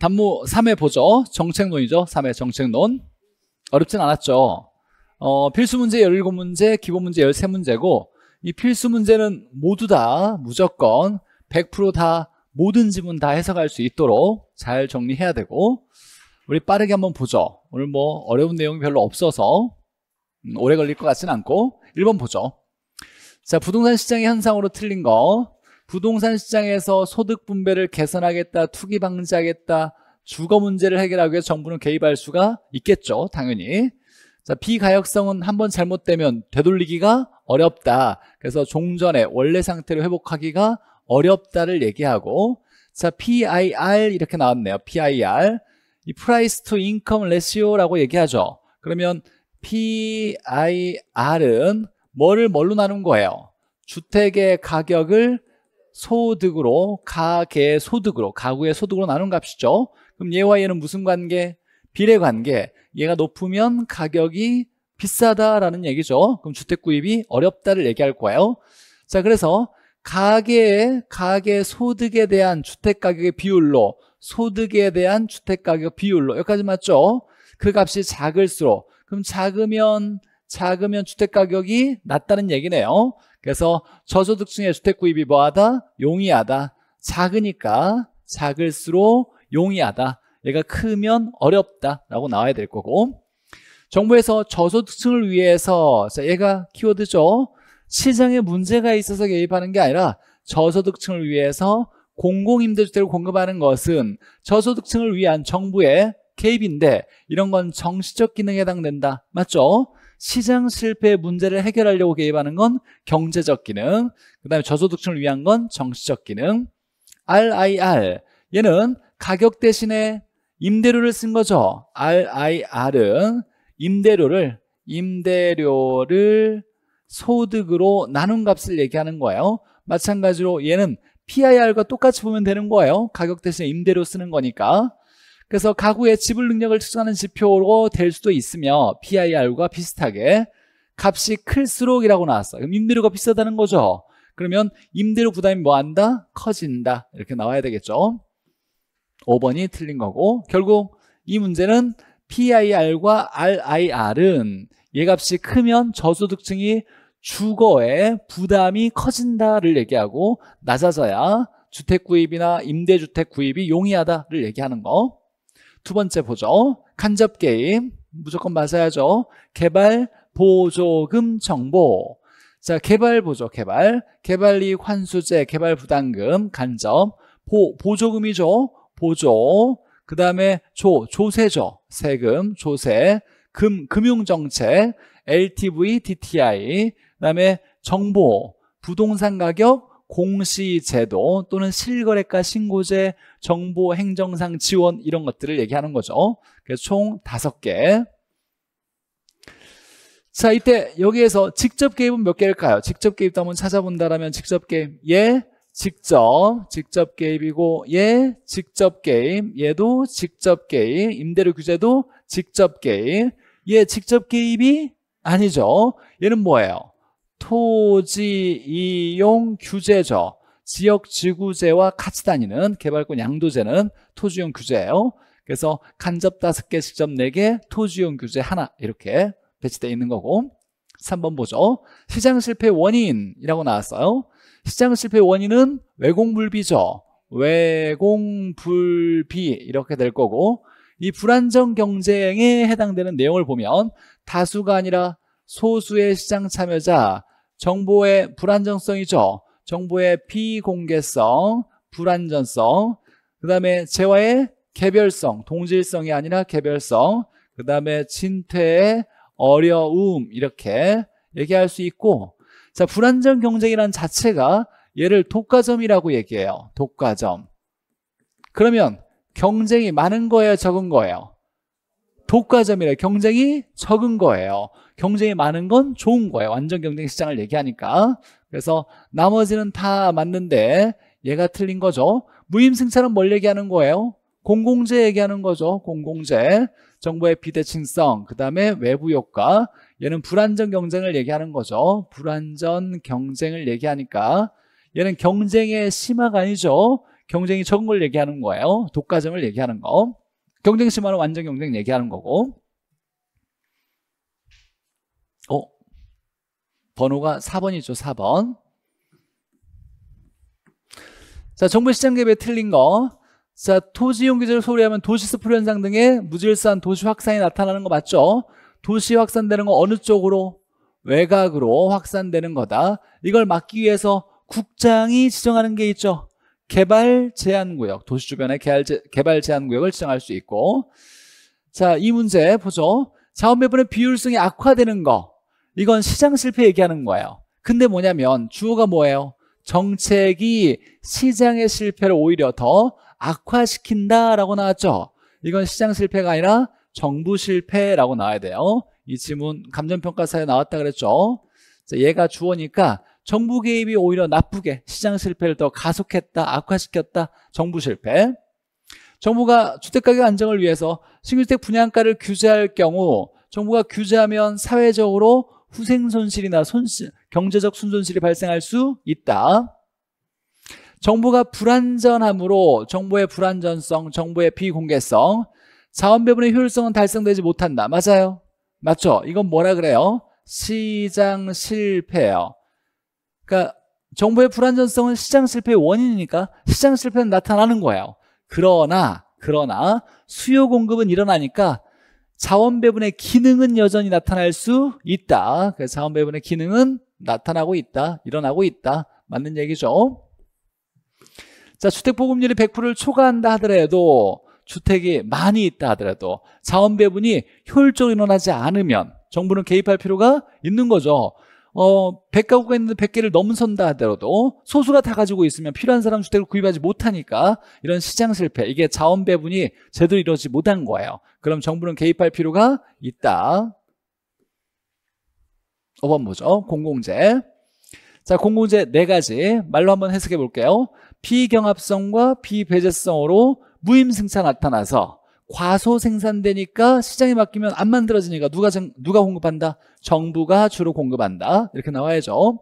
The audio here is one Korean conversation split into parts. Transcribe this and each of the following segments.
단무 3회 보죠. 정책론이죠. 3회 정책론. 어렵진 않았죠. 어, 필수 문제 17문제, 기본 문제 13문제고 이 필수 문제는 모두 다 무조건 100%다 모든 지문 다 해석할 수 있도록 잘 정리해야 되고 우리 빠르게 한번 보죠. 오늘 뭐 어려운 내용이 별로 없어서 음, 오래 걸릴 것 같진 않고 1번 보죠. 자, 부동산 시장의 현상으로 틀린 거 부동산 시장에서 소득 분배를 개선하겠다, 투기 방지하겠다, 주거 문제를 해결하기 위해 정부는 개입할 수가 있겠죠, 당연히. 자, 비가역성은 한번 잘못되면 되돌리기가 어렵다. 그래서 종전의 원래 상태로 회복하기가 어렵다를 얘기하고 자, PIR 이렇게 나왔네요. PIR. 이 price to income ratio라고 얘기하죠. 그러면 PIR은 뭐를 뭘로 나눈 거예요? 주택의 가격을 소득으로 가계 소득으로 가구의 소득으로 나눈 값이죠. 그럼 얘와 얘는 무슨 관계? 비례 관계. 얘가 높으면 가격이 비싸다라는 얘기죠. 그럼 주택 구입이 어렵다를 얘기할 거예요. 자, 그래서 가계의 가계 소득에 대한 주택 가격의 비율로 소득에 대한 주택 가격 비율로 여기까지 맞죠? 그 값이 작을수록 그럼 작으면 작으면 주택 가격이 낮다는 얘기네요. 그래서 저소득층의 주택 구입이 뭐하다? 용이하다. 작으니까 작을수록 용이하다. 얘가 크면 어렵다라고 나와야 될 거고 정부에서 저소득층을 위해서 자 얘가 키워드죠. 시장에 문제가 있어서 개입하는 게 아니라 저소득층을 위해서 공공임대주택을 공급하는 것은 저소득층을 위한 정부의 개입인데 이런 건정시적 기능에 해당된다. 맞죠? 시장 실패 문제를 해결하려고 개입하는 건 경제적 기능, 그 다음에 저소득층을 위한 건 정치적 기능, RIR, 얘는 가격 대신에 임대료를 쓴 거죠. RIR은 임대료를, 임대료를 소득으로 나눈 값을 얘기하는 거예요. 마찬가지로 얘는 PIR과 똑같이 보면 되는 거예요. 가격 대신에 임대료 쓰는 거니까. 그래서 가구의 지불 능력을 측정하는 지표로 될 수도 있으며 p i r 과 비슷하게 값이 클수록이라고 나왔어. 그럼 임대료가 비싸다는 거죠. 그러면 임대료 부담이 뭐 한다? 커진다. 이렇게 나와야 되겠죠. 5번이 틀린 거고 결국 이 문제는 PIR과 RIR은 예값이 크면 저소득층이 주거에 부담이 커진다를 얘기하고 낮아져야 주택 구입이나 임대주택 구입이 용이하다를 얘기하는 거두 번째 보죠. 간접 게임. 무조건 맞아야죠. 개발 보조금 정보. 자, 개발 보조, 개발. 개발 이익 환수제, 개발 부담금, 간접. 보, 보조금이죠. 보조. 그 다음에 조, 조세죠. 세금, 조세. 금, 금융정책. LTV, DTI. 그 다음에 정보, 부동산 가격, 공시제도 또는 실거래가 신고제, 정보 행정상 지원 이런 것들을 얘기하는 거죠. 그래서 총 다섯 개. 자, 이때 여기에서 직접 개입은 몇 개일까요? 직접 개입도 한번 찾아본다라면 직접 개입 예, 직접, 직접 개입이고 예, 직접 개입, 얘도 직접 개입, 임대료 규제도 직접 개입, 예, 직접 개입이 아니죠. 얘는 뭐예요? 토지 이용 규제죠. 지역 지구제와 같이 다니는 개발권 양도제는 토지용 규제예요. 그래서 간접 다섯 개 직접 네개 토지용 규제 하나 이렇게 배치되어 있는 거고 3번 보죠. 시장 실패 원인이라고 나왔어요. 시장 실패 원인은 외공불비죠. 외공불비 이렇게 될 거고 이 불안정 경쟁에 해당되는 내용을 보면 다수가 아니라 소수의 시장 참여자 정보의 불안정성이죠. 정보의 비공개성, 불안전성, 그 다음에 재화의 개별성, 동질성이 아니라 개별성, 그 다음에 진퇴의 어려움 이렇게 얘기할 수 있고 자 불안정 경쟁이란 자체가 얘를 독과점이라고 얘기해요. 독과점. 그러면 경쟁이 많은 거예요? 적은 거예요? 독과점이래 경쟁이 적은 거예요. 경쟁이 많은 건 좋은 거예요. 완전 경쟁 시장을 얘기하니까. 그래서 나머지는 다 맞는데 얘가 틀린 거죠. 무임승차는 뭘 얘기하는 거예요? 공공재 얘기하는 거죠. 공공재. 정부의 비대칭성, 그 다음에 외부 효과. 얘는 불안전 경쟁을 얘기하는 거죠. 불안전 경쟁을 얘기하니까 얘는 경쟁의 심화가 아니죠. 경쟁이 적은 걸 얘기하는 거예요. 독과점을 얘기하는 거. 경쟁 심화는 완전 경쟁 얘기하는 거고. 번호가 4번이죠 4번 자 정부 시장 개별 틀린 거 자, 토지 용기제를 소리하면 도시 스프 현상 등의 무질서한 도시 확산이 나타나는 거 맞죠? 도시 확산되는 거 어느 쪽으로? 외곽으로 확산되는 거다. 이걸 막기 위해서 국장이 지정하는 게 있죠. 개발 제한 구역, 도시 주변의 개발 제한 구역을 지정할 수 있고 자, 이 문제 보죠. 자원 배분의 비효율성이 악화되는 거 이건 시장 실패 얘기하는 거예요. 근데 뭐냐면 주어가 뭐예요? 정책이 시장의 실패를 오히려 더 악화시킨다라고 나왔죠. 이건 시장 실패가 아니라 정부 실패라고 나와야 돼요. 이 지문 감정평가사에 나왔다 그랬죠. 얘가 주어니까 정부 개입이 오히려 나쁘게 시장 실패를 더 가속했다, 악화시켰다, 정부 실패. 정부가 주택가격 안정을 위해서 신규주택 분양가를 규제할 경우 정부가 규제하면 사회적으로 후생 손실이나 손실, 경제적 순손실이 발생할 수 있다. 정보가 불안전함으로 정보의 불안전성, 정보의 비공개성, 자원 배분의 효율성은 달성되지 못한다. 맞아요. 맞죠? 이건 뭐라 그래요? 시장 실패요 그러니까 정보의 불안전성은 시장 실패의 원인이니까 시장 실패는 나타나는 거예요. 그러나 그러나 수요 공급은 일어나니까 자원 배분의 기능은 여전히 나타날 수 있다. 그래서 자원 배분의 기능은 나타나고 있다. 일어나고 있다. 맞는 얘기죠. 자, 주택 보급률이 100%를 초과한다 하더라도 주택이 많이 있다 하더라도 자원 배분이 효율적으로 일어나지 않으면 정부는 개입할 필요가 있는 거죠. 어, 100가구가 있는데 100개를 넘선다 하더라도 소수가 다 가지고 있으면 필요한 사람 주택을 구입하지 못하니까 이런 시장 실패, 이게 자원 배분이 제대로 이루어지 못한 거예요. 그럼 정부는 개입할 필요가 있다. 5번 뭐죠? 공공재. 자, 공공재 네 가지 말로 한번 해석해 볼게요. 비경합성과 비배제성으로 무임승차 나타나서 과소 생산되니까 시장에 맡기면 안 만들어지니까 누가 누가 공급한다? 정부가 주로 공급한다. 이렇게 나와야죠.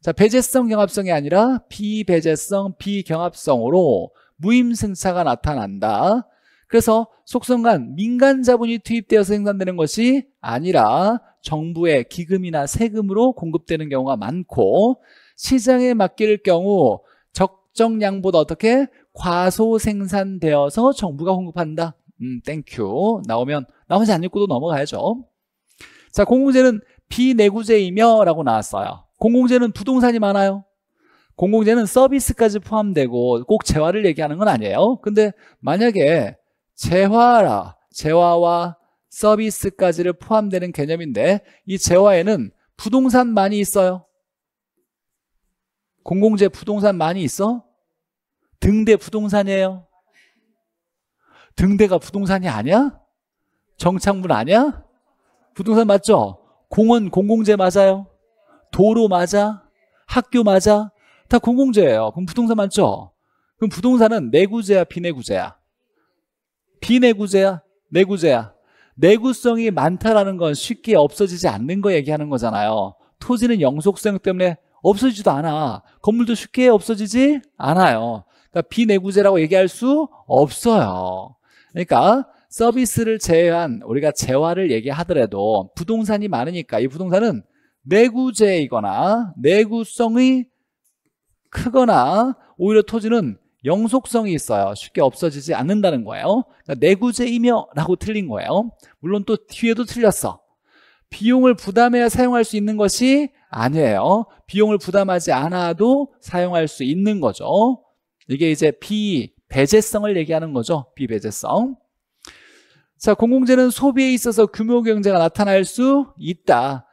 자, 배제성 경합성이 아니라 비배제성 비경합성으로 무임승차가 나타난다. 그래서 속성간 민간 자본이 투입되어서 생산되는 것이 아니라 정부의 기금이나 세금으로 공급되는 경우가 많고 시장에 맡길 경우 적정량보다 어떻게 과소 생산되어서 정부가 공급한다. 음, 땡큐 나오면 나머지 안 읽고도 넘어가야죠 자 공공재는 비내구재이며 라고 나왔어요 공공재는 부동산이 많아요 공공재는 서비스까지 포함되고 꼭 재화를 얘기하는 건 아니에요 근데 만약에 재화라 재화와 서비스까지를 포함되는 개념인데 이 재화에는 부동산 많이 있어요 공공재 부동산 많이 있어? 등대 부동산이에요 등대가 부동산이 아니야? 정착물 아니야? 부동산 맞죠? 공원 공공재 맞아요? 도로 맞아? 학교 맞아? 다 공공재예요. 그럼 부동산 맞죠? 그럼 부동산은 내구재야, 비내구재야? 비내구재야, 내구재야? 내구성이 많다라는 건 쉽게 없어지지 않는 거 얘기하는 거잖아요. 토지는 영속성 때문에 없어지지도 않아. 건물도 쉽게 없어지지 않아요. 그러니까 비내구재라고 얘기할 수 없어요. 그러니까 서비스를 제외한 우리가 재화를 얘기하더라도 부동산이 많으니까 이 부동산은 내구재이거나 내구성이 크거나 오히려 토지는 영속성이 있어요 쉽게 없어지지 않는다는 거예요 그러니까 내구재이며 라고 틀린 거예요 물론 또 뒤에도 틀렸어 비용을 부담해야 사용할 수 있는 것이 아니에요 비용을 부담하지 않아도 사용할 수 있는 거죠 이게 이제 비 배제성을 얘기하는 거죠. 비배제성. 자, 공공재는 소비에 있어서 규모 경제가 나타날 수 있다.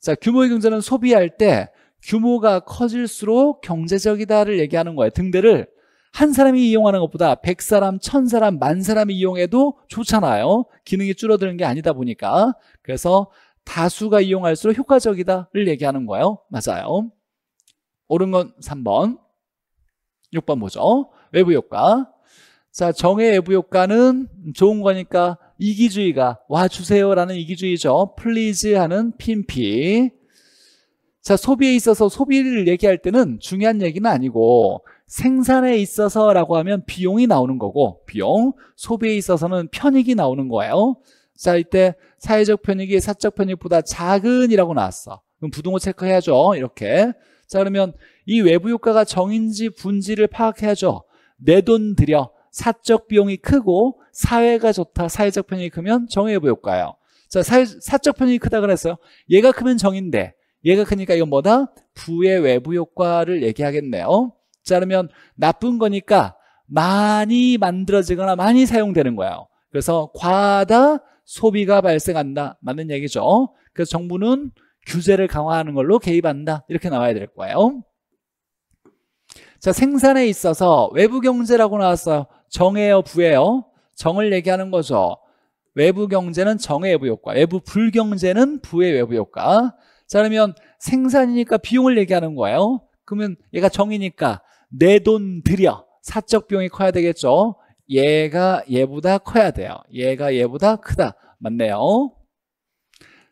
자, 규모 경제는 소비할 때 규모가 커질수록 경제적이다를 얘기하는 거예요. 등대를 한 사람이 이용하는 것보다 100사람, 1000사람, 만 사람이 이용해도 좋잖아요. 기능이 줄어드는 게 아니다 보니까. 그래서 다수가 이용할수록 효과적이다를 얘기하는 거예요. 맞아요. 옳은 건 3번. 6번 뭐죠? 외부 효과. 자, 정의 외부 효과는 좋은 거니까 이기주의가 와주세요라는 이기주의죠. 플리즈 하는 핀피. 자, 소비에 있어서 소비를 얘기할 때는 중요한 얘기는 아니고 생산에 있어서라고 하면 비용이 나오는 거고 비용, 소비에 있어서는 편익이 나오는 거예요. 자, 이때 사회적 편익이 사적 편익보다 작은이라고 나왔어. 그럼 부동호 체크해야죠. 이렇게. 자 그러면 이 외부 효과가 정인지 분지를 파악해야죠. 내 돈 들여 사적 비용이 크고 사회가 좋다. 사회적 편익이 크면 정 외부 효과예요. 자 사회, 사적 편익이 크다 그랬어요. 얘가 크면 정인데 얘가 크니까 이건 뭐다? 부의 외부 효과를 얘기하겠네요. 자 그러면 나쁜 거니까 많이 만들어지거나 많이 사용되는 거예요. 그래서 과다 소비가 발생한다. 맞는 얘기죠. 그래서 정부는 규제를 강화하는 걸로 개입한다 이렇게 나와야 될 거예요 자 생산에 있어서 외부 경제라고 나왔어요 정해요 부해요 정을 얘기하는 거죠 외부 경제는 정의 외부 효과 외부 불경제는 부의 외부 효과 자 그러면 생산이니까 비용을 얘기하는 거예요 그러면 얘가 정이니까 내 돈 들여 사적 비용이 커야 되겠죠 얘가 얘보다 커야 돼요 얘가 얘보다 크다 맞네요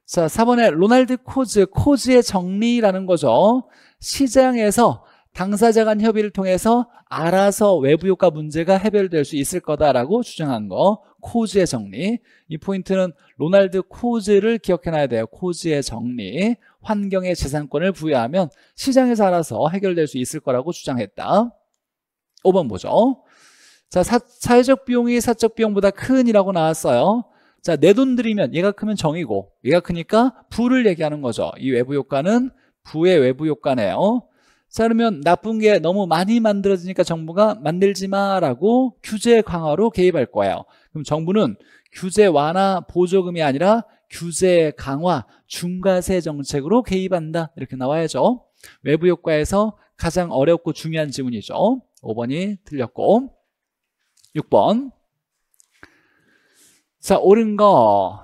자, 4번에 로날드 코즈, 코즈의 정리라는 거죠. 시장에서 당사자 간 협의를 통해서 알아서 외부효과 문제가 해결될 수 있을 거다라고 주장한 거 코즈의 정리 이 포인트는 로날드 코즈를 기억해놔야 돼요 코즈의 정리 환경의 재산권을 부여하면 시장에서 알아서 해결될 수 있을 거라고 주장했다 5번 보죠 자 사, 사회적 비용이 사적 비용보다 큰이라고 나왔어요 자, 내돈 들이면 얘가 크면 정이고 얘가 크니까 부를 얘기하는 거죠. 이 외부 효과는 부의 외부 효과네요. 자, 그러면 나쁜 게 너무 많이 만들어지니까 정부가 만들지 마라고 규제 강화로 개입할 거예요. 그럼 정부는 규제 완화 보조금이 아니라 규제 강화 중과세 정책으로 개입한다. 이렇게 나와야죠. 외부 효과에서 가장 어렵고 중요한 지문이죠. 5번이 틀렸고 6번 자, 옳은 거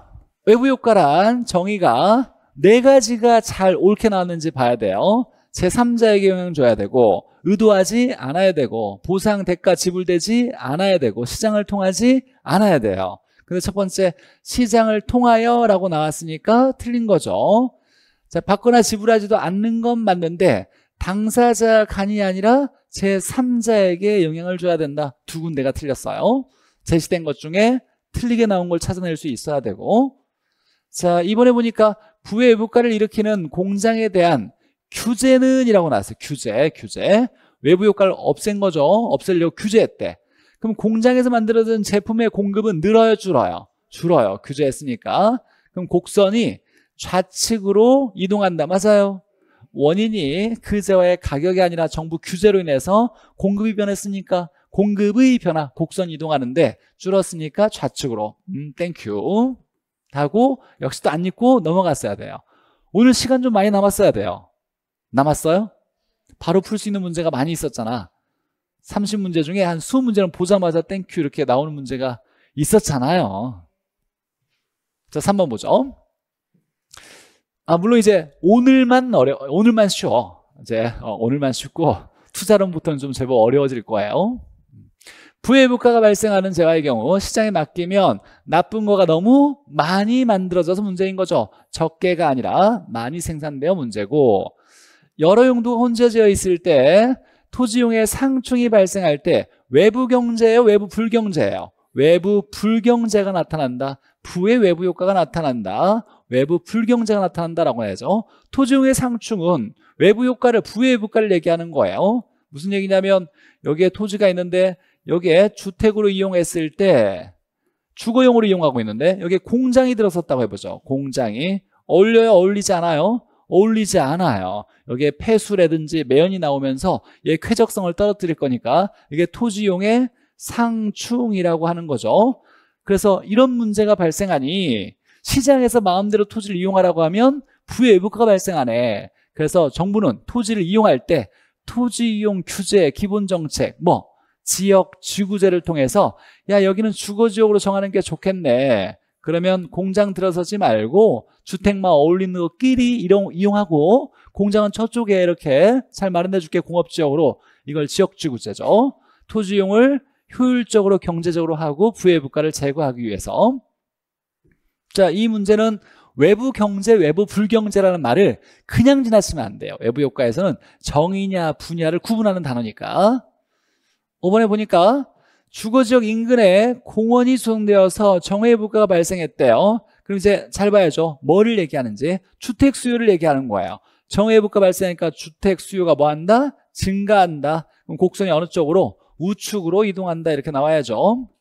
외부효과란 정의가 네 가지가 잘 옳게 나왔는지 봐야 돼요. 제3자에게 영향 줘야 되고 의도하지 않아야 되고 보상 대가 지불되지 않아야 되고 시장을 통하지 않아야 돼요. 근데 첫 번째 시장을 통하여 라고 나왔으니까 틀린 거죠. 자, 받거나 지불하지도 않는 건 맞는데 당사자 간이 아니라 제3자에게 영향을 줘야 된다. 두 군데가 틀렸어요. 제시된 것 중에 틀리게 나온 걸 찾아낼 수 있어야 되고 자 이번에 보니까 부의 외부가를 일으키는 공장에 대한 규제는 이라고 나왔어요 규제 규제 외부 효과를 없앤 거죠 없애려고 규제했대 그럼 공장에서 만들어진 제품의 공급은 늘어요 줄어요 줄어요 규제했으니까 그럼 곡선이 좌측으로 이동한다 맞아요 원인이 그제와의 가격이 아니라 정부 규제로 인해서 공급이 변했으니까 공급의 변화, 곡선 이동하는데 줄었으니까 좌측으로 음, 땡큐 하고 역시 또안 읽고 넘어갔어야 돼요 오늘 시간 좀 많이 남았어야 돼요 남았어요? 바로 풀 수 있는 문제가 많이 있었잖아 30문제 중에 한 20문제는 보자마자 땡큐 이렇게 나오는 문제가 있었잖아요 자 3번 보죠 아 물론 이제 오늘만 어려 오늘만 쉬워 이제 어, 오늘만 쉽고 투자론부터는 좀 제법 어려워질 거예요 부의부가가 발생하는 재화의 경우 시장에 맡기면 나쁜 거가 너무 많이 만들어져서 문제인 거죠. 적게가 아니라 많이 생산되어 문제고 여러 용도가 혼재되어 있을 때 토지용의 상충이 발생할 때 외부 경제예요? 외부 불경제예요? 외부 불경제가 나타난다. 부의 외부 효과가 나타난다. 외부 불경제가 나타난다라고 해야죠. 토지용의 상충은 외부 효과를 부의 외부가를 얘기하는 거예요. 무슨 얘기냐면 여기에 토지가 있는데 여기에 주택으로 이용했을 때 주거용으로 이용하고 있는데 여기에 공장이 들어섰다고 해보죠. 공장이 어울려요? 어울리지 않아요? 어울리지 않아요. 여기에 폐수라든지 매연이 나오면서 얘 쾌적성을 떨어뜨릴 거니까 이게 토지용의 상충이라고 하는 거죠. 그래서 이런 문제가 발생하니 시장에서 마음대로 토지를 이용하라고 하면 부의 외부가가 발생하네. 그래서 정부는 토지를 이용할 때 토지 이용 규제, 기본 정책, 뭐 지역 지구제를 통해서 야 여기는 주거지역으로 정하는 게 좋겠네 그러면 공장 들어서지 말고 주택만 어울리는 것끼리 이용하고 공장은 저쪽에 이렇게 잘 마련해 줄게 공업지역으로 이걸 지역지구제죠 토지 용을 효율적으로 경제적으로 하고 부의 부가를 제거하기 위해서 자 이 문제는 외부 경제, 외부 불경제라는 말을 그냥 지나치면 안 돼요 외부 효과에서는 정의냐 분야를 구분하는 단어니까 5번에 보니까 주거 지역 인근에 공원이 조성되어서 정해 부가가 발생했대요. 그럼 이제 잘 봐야죠. 뭐를 얘기하는지 주택 수요를 얘기하는 거예요. 정해 부가 발생하니까 주택 수요가 뭐 한다? 증가한다. 그럼 곡선이 어느 쪽으로? 우측으로 이동한다 이렇게 나와야죠.